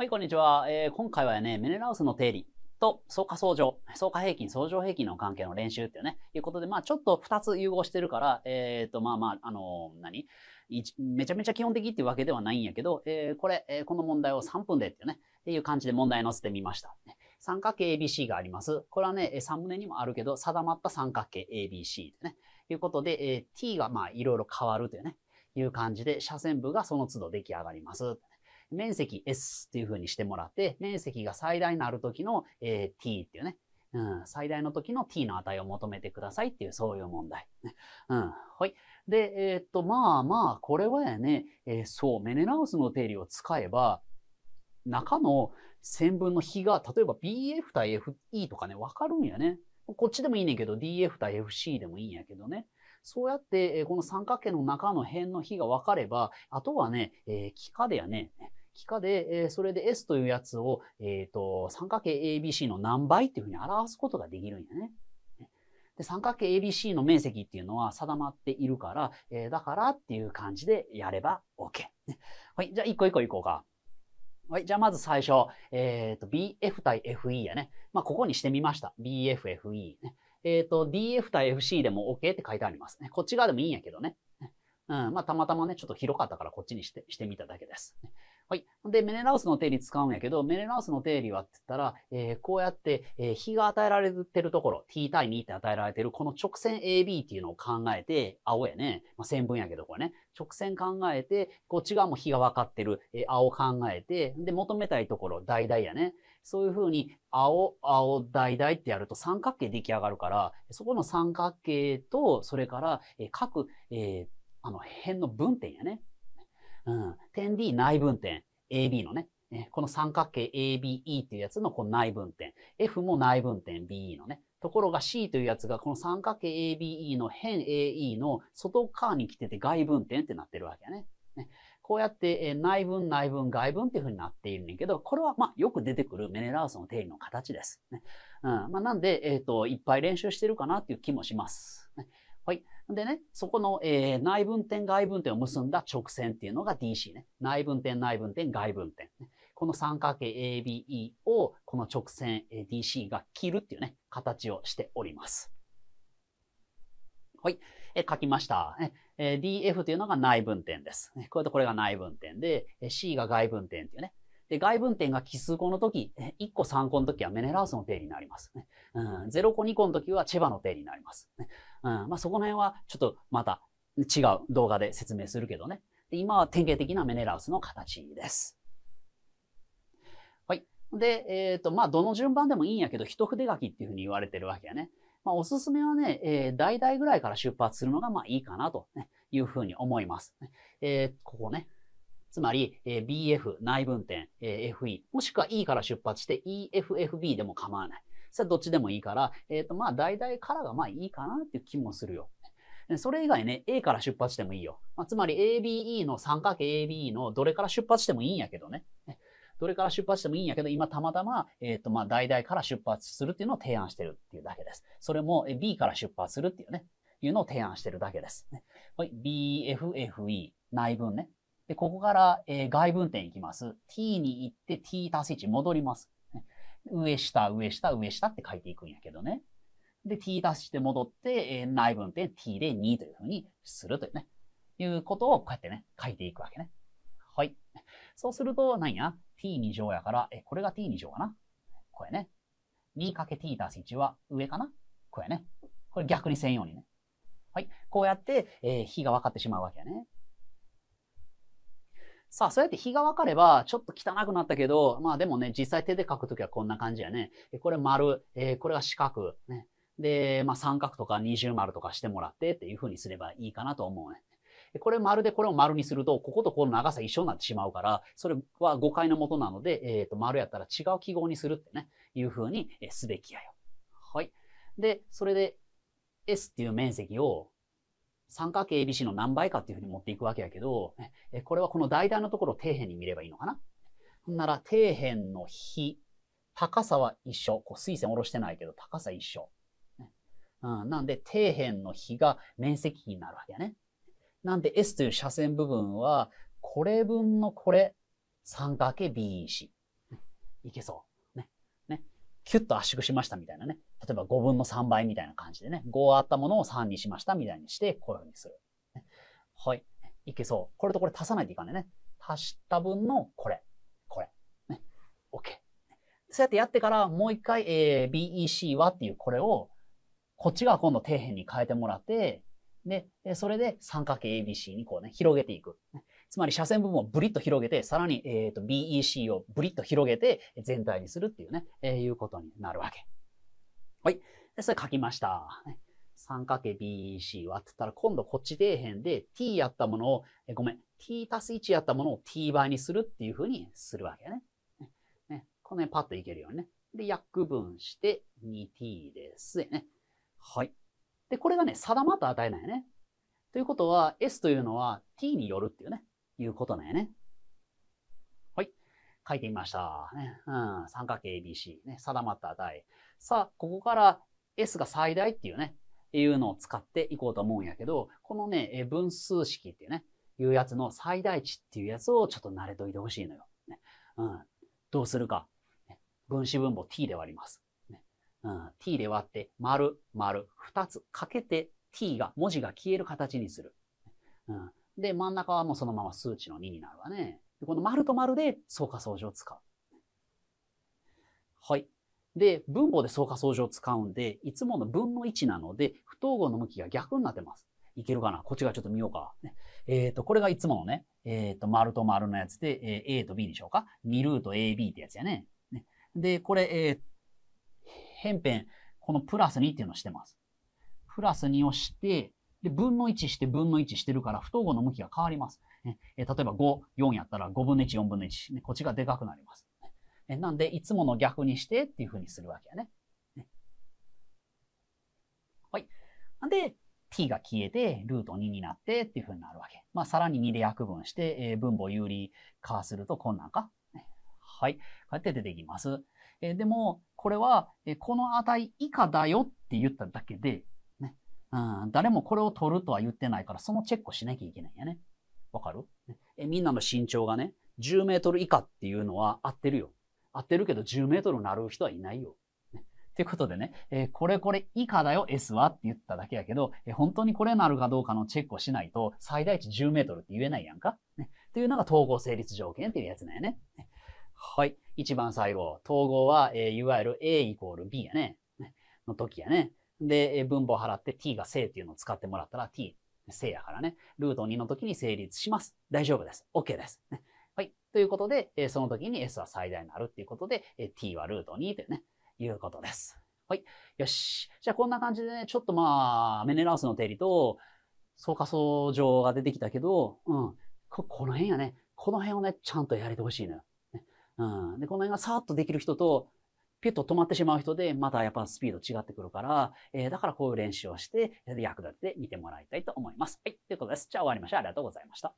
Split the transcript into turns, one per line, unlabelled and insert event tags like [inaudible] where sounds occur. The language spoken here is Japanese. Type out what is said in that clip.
はい、こんにちは。えー、今回はね、メネラウスの定理と相加相乗、相加平均、相乗平均の関係の練習っていうね、いうことで、まあちょっと2つ融合してるから、えっ、ー、と、まあまあ、あのー、何めちゃめちゃ基本的っていうわけではないんやけど、えー、これ、えー、この問題を3分でっていうね、っていう感じで問題載せてみました。三角形 ABC があります。これはね、サムネにもあるけど、定まった三角形 ABC でね、いうことで、えー、t がまあいろいろ変わるというね、いう感じで、斜線部がその都度出来上がります、ね。面積 S っていう風にしてもらって、面積が最大になる時の、えー、t っていうね、うん、最大の時の t の値を求めてくださいっていう、そういう問題。うん、はい。で、えー、っと、まあまあ、これはやね、えー、そう、メネラウスの定理を使えば、中の線分の比が、例えば BF 対 FE とかね、わかるんやね。こっちでもいいねんけど、DF 対 FC でもいいんやけどね。そうやって、この三角形の中の辺の比が分かれば、あとはね、えー、幾何でやね、幾何で、えそれで S というやつを、えっ、と、三角形 ABC の何倍っていうふうに表すことができるんやね。で三角形 ABC の面積っていうのは定まっているから、えー、だからっていう感じでやれば OK。はい、じゃあ一個一個いこうか。はい、じゃあまず最初、えっ、ー、と、BF 対 FE やね。まあ、ここにしてみました。BFFE ね。えっ、ー、と、DF 対 FC でも OK って書いてありますね。こっち側でもいいんやけどね。うん、まあ、たまたまね、ちょっと広かったからこっちにして、してみただけです。はい。で、メネラウスの定理使うんやけど、メネラウスの定理はって言ったら、えー、こうやって、えー、比が与えられてるところ、t 対2って与えられてる、この直線 AB っていうのを考えて、青やね。まあ、線分やけど、これね。直線考えて、こっち側も比が分かってる、えー、青考えて、で、求めたいところ、大々やね。そういうふうに、青、青、大々ってやると三角形出来上がるから、そこの三角形と、それから、えー、各、えー、あの、辺の分点やね。うん、点 D 内分点 AB のね、この三角形 ABE っていうやつのこの内分点。F も内分点 BE のね。ところが C というやつがこの三角形 ABE の辺 AE の外側に来てて外分点ってなってるわけね。ねこうやって内分、内分、外分っていうふうになっているんだけど、これはまあよく出てくるメネラウスの定理の形です。ねうんまあ、なんで、えっ、ー、と、いっぱい練習してるかなっていう気もします。ね、はい。でね、そこの、えー、内分点、外分点を結んだ直線っていうのが DC ね。内分点、内分点、外分点、ね。この三角形 ABE をこの直線、え DC が切るっていうね、形をしております。はい。え書きました。えー、DF というのが内分点です。これとこれが内分点で、C が外分点っていうね、で、外分点が奇数個の時、1 [laughs] 個3個の時はメネラウスの定理になります、ね。うん、0個2個の時はチェバの定理になります。ね、うん、まあ、そこら辺はちょっとまた違う動画で説明するけどね。で今は典型的なメネラウスの形です。はい。で、えっ、ー、と、まあ、どの順番でもいいんやけど、一筆書きっていうふうに言われてるわけやね。まあ、おすすめはね、えー、大々ぐらいから出発するのが、まあ、いいかなと、ね、いうふうに思います。えー、ここね。つまり、えー、BF 内分点、えー、FE、もしくは E から出発して EFFB でも構わない。それはどっちでもいいから、えっ、ー、と、まあ、大々からがまあいいかなっていう気もするよ。それ以外ね、A から出発してもいいよ。まあ、つまり ABE の三角形 a b e のどれから出発してもいいんやけどね。どれから出発してもいいんやけど、今たまたま、えっ、ー、と、まあ、代々から出発するっていうのを提案してるっていうだけです。それも B から出発するっていうね、いうのを提案してるだけです。はい、BFFE、内分ね。で、ここから、えー、外分点いきます。t に行って t 足す1戻ります。上下、上下、上下って書いていくんやけどね。で、t 足して戻って、えー、内分点 t で2というふうにするというね、いうことをこうやってね、書いていくわけね。はい。そうすると、何や ?t2 乗やから、え、これが t2 乗かなこれね。2×t 足す1は上かなこれね。これ逆に専用にね。はい。こうやって、えー、比が分かってしまうわけやね。さあ、そうやって日が分かれば、ちょっと汚くなったけど、まあでもね、実際手で書くときはこんな感じやね。これ丸、えー、これが四角、ね。で、まあ三角とか二重丸とかしてもらってっていうふうにすればいいかなと思うね。これ丸でこれを丸にすると、こことこの長さ一緒になってしまうから、それは誤解のもとなので、えっ、ー、と、丸やったら違う記号にするってね、いうふうにすべきやよ。はい。で、それで S っていう面積を三角形 ABC の何倍かっていうふうに持っていくわけやけど、これはこの台体のところを底辺に見ればいいのかな。ほんなら底辺の比、高さは一緒。こう水線下ろしてないけど、高さ一緒。うん、なんで底辺の比が面積比になるわけやね。なんで S という斜線部分は、これ分のこれ、三角形 BEC。いけそう。ね。ね。キュッと圧縮しましたみたいなね。例えば5分の3倍みたいな感じでね、5あったものを3にしましたみたいにして、こういうふうにする。はい。いけそう。これとこれ足さないといかんね。足した分のこれ、これ。ね。OK。そうやってやってから、もう一回、えー、BEC はっていうこれを、こっちが今度底辺に変えてもらって、で、それで三角形 ABC にこうね、広げていく。つまり斜線部分をブリッと広げて、さらに、えー、と BEC をブリッと広げて全体にするっていうね、えー、いうことになるわけ。はい。で、それ書きました。3×BEC はって言ったら、今度こっち底辺で t やったものを、えごめん、t 足す1やったものを t 倍にするっていうふうにするわけね。ね。この辺パッといけるようにね。で、約分して 2t ですね。はい。で、これがね、定まった値なんやね。ということは、s というのは t によるっていうね、いうことなんやね。書いてみました。ね、うん、三角形 ABC、ね、定まった値。さあ、ここから S が最大っていうね、いうのを使っていこうと思うんやけど、このね、分数式っていうね、いうやつの最大値っていうやつをちょっと慣れといてほしいのよ。ね、うん。どうするか。分子分母 t で割ります。ねうん、t で割って、丸、丸、二つかけて t が、文字が消える形にする。うん、で、真ん中はもうそのまま数値の2になるわね。この丸と丸で相加相乗を使う。はい。で、分母で相加相乗を使うんで、いつもの分の1なので、不等号の向きが逆になってます。いけるかなこっちがちょっと見ようか。えっ、ー、と、これがいつものね、えっ、ー、と、丸と丸のやつで、えー、A と B でしょうか ?2 ルート AB ってやつやね。ねで、これ、えー、辺辺、このプラス2っていうのをしてます。プラス2をして、で、分の1して分の1してるから、不等号の向きが変わります。ね、え例えば5、4やったら5分の1、4分の1、ね。こっちがでかくなります。えなんで、いつもの逆にしてっていうふうにするわけやね。ねはい。なんで、t が消えて、ルート2になってっていうふうになるわけ。まあ、さらに2で約分して、えー、分母有利化するとこんなんか。はい。こうやって出てきます。えー、でも、これは、えー、この値以下だよって言っただけで、うん、誰もこれを取るとは言ってないから、そのチェックをしなきゃいけないんやね。わかるえみんなの身長がね、10メートル以下っていうのは合ってるよ。合ってるけど10メートルなる人はいないよ。ってことでね、えー、これこれ以下だよ S はって言っただけやけど、えー、本当にこれなるかどうかのチェックをしないと、最大値10メートルって言えないやんか。ね、というのが統合成立条件っていうやつなんやね。はい。一番最後。統合は、えー、いわゆる A イコール B やね。の時やね。で、分母を払って t が正っていうのを使ってもらったら t 正やからね。ルート2の時に成立します。大丈夫です。OK です。ね、はい。ということで、えその時に S は最大になるっていうことで、え t はルート2というね、いうことです。はい。よし。じゃあこんな感じでね、ちょっとまあ、メネラウスの定理と、相加相乗が出てきたけど、うん。こ、この辺やね。この辺をね、ちゃんとやれてほしいのよ。ね、うん。で、この辺がさーっとできる人と、ピュッと止まってしまう人で、またやっぱスピード違ってくるから、えー、だからこういう練習をして、役立ててみてもらいたいと思います。はい、ということです。じゃあ終わりましょう。ありがとうございました。